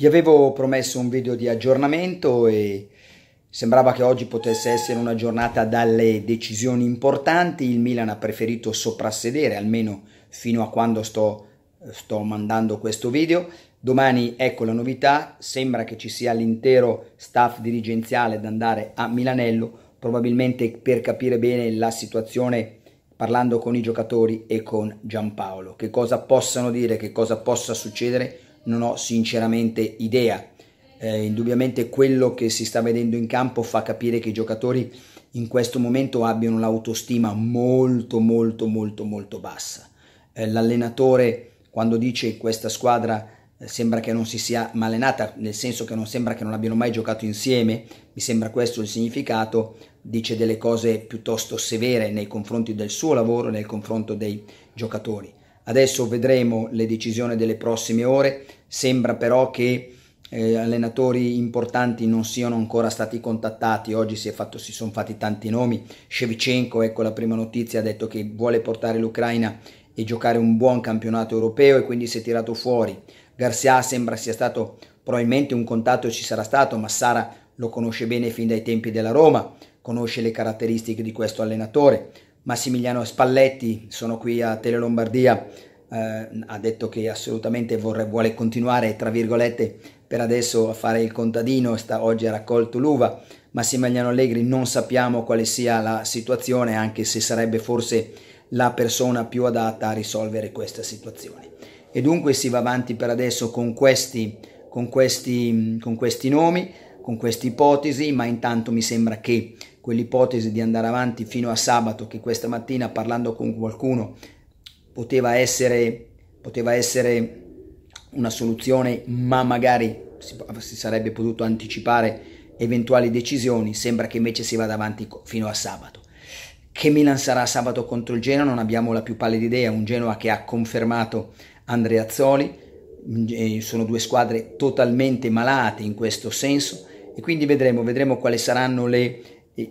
Vi avevo promesso un video di aggiornamento e sembrava che oggi potesse essere una giornata dalle decisioni importanti. Il Milan ha preferito soprassedere, almeno fino a quando sto, sto mandando questo video. Domani ecco la novità, sembra che ci sia l'intero staff dirigenziale ad andare a Milanello, probabilmente per capire bene la situazione parlando con i giocatori e con Giampaolo. Che cosa possano dire, che cosa possa succedere non ho sinceramente idea. Eh, indubbiamente quello che si sta vedendo in campo fa capire che i giocatori in questo momento abbiano l'autostima molto molto molto molto bassa. Eh, l'allenatore quando dice questa squadra eh, sembra che non si sia malenata, nel senso che non sembra che non abbiano mai giocato insieme, mi sembra questo il significato, dice delle cose piuttosto severe nei confronti del suo lavoro e nel confronto dei giocatori. Adesso vedremo le decisioni delle prossime ore, sembra però che eh, allenatori importanti non siano ancora stati contattati, oggi si, fatto, si sono fatti tanti nomi, Shevchenko, ecco la prima notizia, ha detto che vuole portare l'Ucraina e giocare un buon campionato europeo e quindi si è tirato fuori. Garcia sembra sia stato probabilmente un contatto ci sarà stato, ma Sara lo conosce bene fin dai tempi della Roma, conosce le caratteristiche di questo allenatore. Massimiliano Spalletti, sono qui a Tele Lombardia eh, ha detto che assolutamente vorre, vuole continuare, tra virgolette, per adesso a fare il contadino, sta, oggi ha raccolto l'uva, Massimiliano Allegri non sappiamo quale sia la situazione, anche se sarebbe forse la persona più adatta a risolvere questa situazione. E dunque si va avanti per adesso con questi, con questi, con questi nomi, con queste ipotesi, ma intanto mi sembra che quell'ipotesi di andare avanti fino a sabato, che questa mattina parlando con qualcuno poteva essere, poteva essere una soluzione, ma magari si, si sarebbe potuto anticipare eventuali decisioni, sembra che invece si vada avanti fino a sabato. Che Milan sarà sabato contro il Genoa non abbiamo la più pallida idea, un Genoa che ha confermato Andrea Zoli, mm, sono due squadre totalmente malate in questo senso e quindi vedremo, vedremo quali saranno le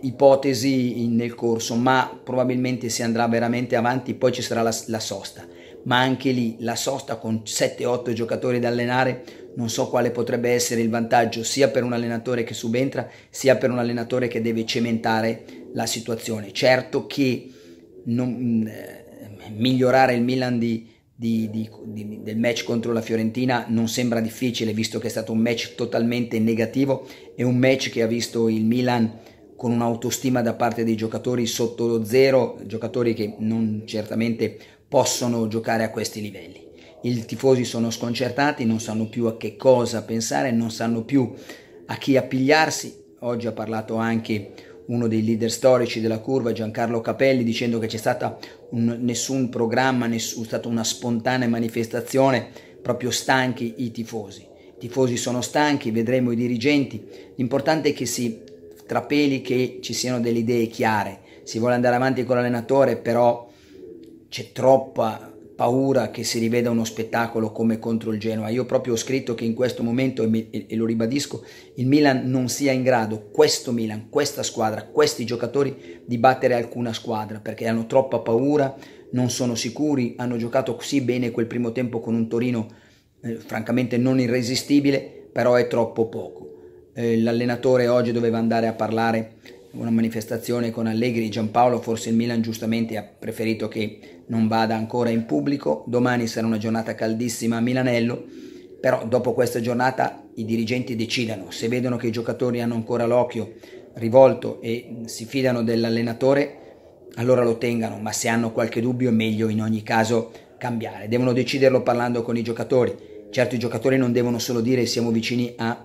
ipotesi in, nel corso, ma probabilmente si andrà veramente avanti, poi ci sarà la, la sosta. Ma anche lì la sosta con 7-8 giocatori da allenare, non so quale potrebbe essere il vantaggio sia per un allenatore che subentra, sia per un allenatore che deve cementare la situazione. Certo che non, eh, migliorare il Milan di, di, di, del match contro la Fiorentina non sembra difficile, visto che è stato un match totalmente negativo e un match che ha visto il Milan con un'autostima da parte dei giocatori sotto lo zero, giocatori che non certamente possono giocare a questi livelli. I tifosi sono sconcertati, non sanno più a che cosa pensare, non sanno più a chi appigliarsi. Oggi ha parlato anche uno dei leader storici della curva, Giancarlo Capelli, dicendo che c'è stato nessun programma, nessun, stata una spontanea manifestazione, proprio stanchi i tifosi. I tifosi sono stanchi, vedremo i dirigenti. L'importante è che si trapeli che ci siano delle idee chiare, si vuole andare avanti con l'allenatore, però c'è troppa paura che si riveda uno spettacolo come contro il Genoa. Io proprio ho scritto che in questo momento, e lo ribadisco, il Milan non sia in grado, questo Milan, questa squadra, questi giocatori, di battere alcuna squadra, perché hanno troppa paura, non sono sicuri, hanno giocato così bene quel primo tempo con un Torino eh, francamente non irresistibile, però è troppo poco. Eh, l'allenatore oggi doveva andare a parlare una manifestazione con Allegri, Giampaolo, forse il Milan giustamente ha preferito che non vada ancora in pubblico, domani sarà una giornata caldissima a Milanello, però dopo questa giornata i dirigenti decidano, se vedono che i giocatori hanno ancora l'occhio rivolto e si fidano dell'allenatore, allora lo tengano, ma se hanno qualche dubbio è meglio in ogni caso cambiare, devono deciderlo parlando con i giocatori, certo i giocatori non devono solo dire siamo vicini a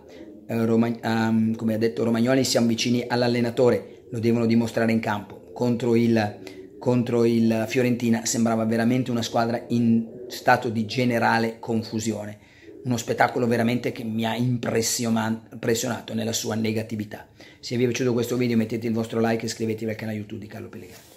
eh, um, come ha detto Romagnoli, siamo vicini all'allenatore, lo devono dimostrare in campo. Contro il, contro il Fiorentina sembrava veramente una squadra in stato di generale confusione. Uno spettacolo veramente che mi ha impressionato nella sua negatività. Se vi è piaciuto questo video mettete il vostro like e iscrivetevi al canale YouTube di Carlo Pellegrini.